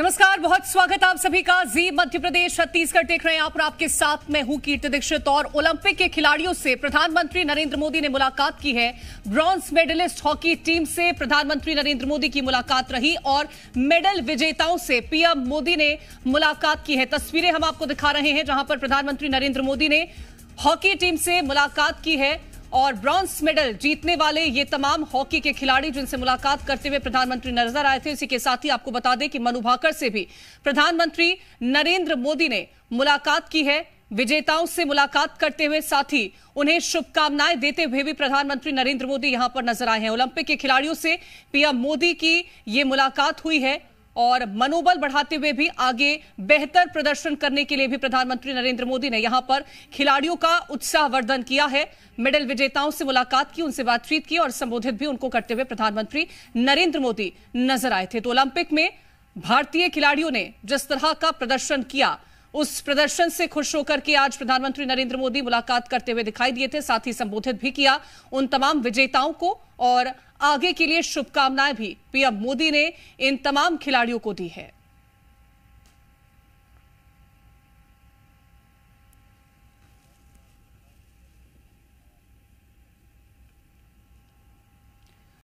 नमस्कार बहुत स्वागत आप सभी का जी मध्य प्रदेश छत्तीसगढ़ देख रहे हैं आप और आपके साथ मैं हूं कीर्ति दीक्षित और ओलंपिक के खिलाड़ियों से प्रधानमंत्री नरेंद्र मोदी ने मुलाकात की है ब्रॉन्ज मेडलिस्ट हॉकी टीम से प्रधानमंत्री नरेंद्र मोदी की मुलाकात रही और मेडल विजेताओं से पीएम मोदी ने मुलाकात की है तस्वीरें हम आपको दिखा रहे हैं जहां पर प्रधानमंत्री नरेंद्र मोदी ने हॉकी टीम से मुलाकात की है और ब्रॉन्ज मेडल जीतने वाले ये तमाम हॉकी के खिलाड़ी जिनसे मुलाकात करते हुए प्रधानमंत्री नजर आए थे इसी के साथ ही आपको बता दें कि मनु भाकर से भी प्रधानमंत्री नरेंद्र मोदी ने मुलाकात की है विजेताओं से मुलाकात करते हुए साथ ही उन्हें शुभकामनाएं देते हुए भी प्रधानमंत्री नरेंद्र मोदी यहां पर नजर आए हैं ओलंपिक के खिलाड़ियों से पीएम मोदी की ये मुलाकात हुई है और मनोबल बढ़ाते हुए भी आगे बेहतर प्रदर्शन करने के लिए भी प्रधानमंत्री नरेंद्र मोदी ने यहां पर खिलाड़ियों का उत्साहवर्धन किया है मेडल विजेताओं से मुलाकात की उनसे बातचीत की और संबोधित भी उनको करते हुए प्रधानमंत्री नरेंद्र मोदी नजर आए थे तो ओलंपिक में भारतीय खिलाड़ियों ने जिस तरह का प्रदर्शन किया उस प्रदर्शन से खुश होकर के आज प्रधानमंत्री नरेंद्र मोदी मुलाकात करते हुए दिखाई दिए थे साथ ही संबोधित भी किया उन तमाम विजेताओं को और आगे के लिए शुभकामनाएं भी पीएम मोदी ने इन तमाम खिलाड़ियों को दी है